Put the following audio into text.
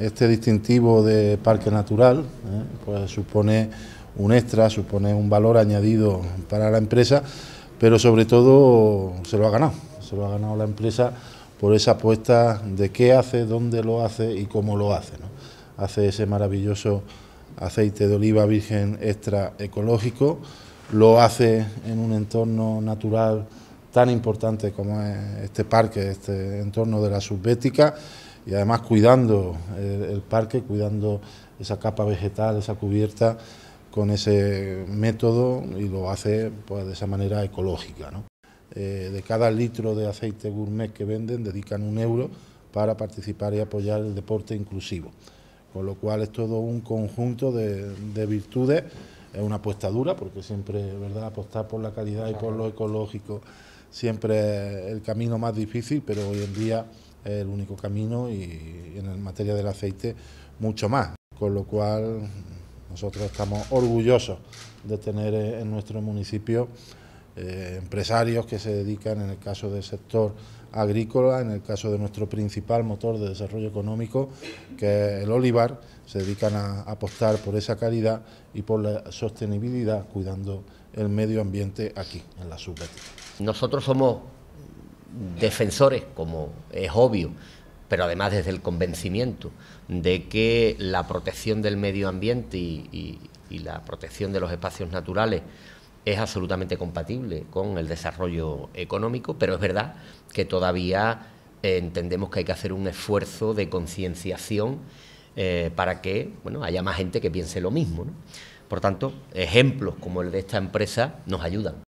este distintivo de parque natural ¿eh? pues supone un extra, supone un valor añadido para la empresa, pero sobre todo se lo ha ganado, se lo ha ganado la empresa por esa apuesta de qué hace, dónde lo hace y cómo lo hace. Hace ese maravilloso aceite de oliva virgen extra ecológico, lo hace en un entorno natural tan importante como es este parque, este entorno de la subbética y además cuidando eh, el, parque, cuidando esa capa vegetal, esa cubierta con ese método y lo hace pues, de esa manera ecológica. Eh, de cada litro de aceite gourmet que venden dedican un euro para participar y apoyar el deporte inclusivo. Con lo cual es todo un conjunto de, virtudes, es una apuesta dura porque siempre verdad apostar por la calidad y por lo ecológico siempre el camino más difícil, pero hoy en día el único camino y en materia del aceite mucho más. Con lo cual nosotros estamos orgullosos de tener en nuestro municipio eh, empresarios que se dedican, en el caso del sector agrícola, en el caso de nuestro principal motor de desarrollo económico, que es el olivar, se dedican a apostar por esa calidad y por la sostenibilidad, cuidando el medio ambiente aquí, en la subbética. Nosotros somos defensores, como es obvio, pero además desde el convencimiento de que la protección del medio ambiente y la protección de los espacios naturales es absolutamente compatible con el desarrollo económico, pero es verdad que todavía eh, entendemos que hay que hacer un esfuerzo de concienciación eh, para que bueno, haya más gente que piense lo mismo. Por tanto, ejemplos como el de esta empresa nos ayudan.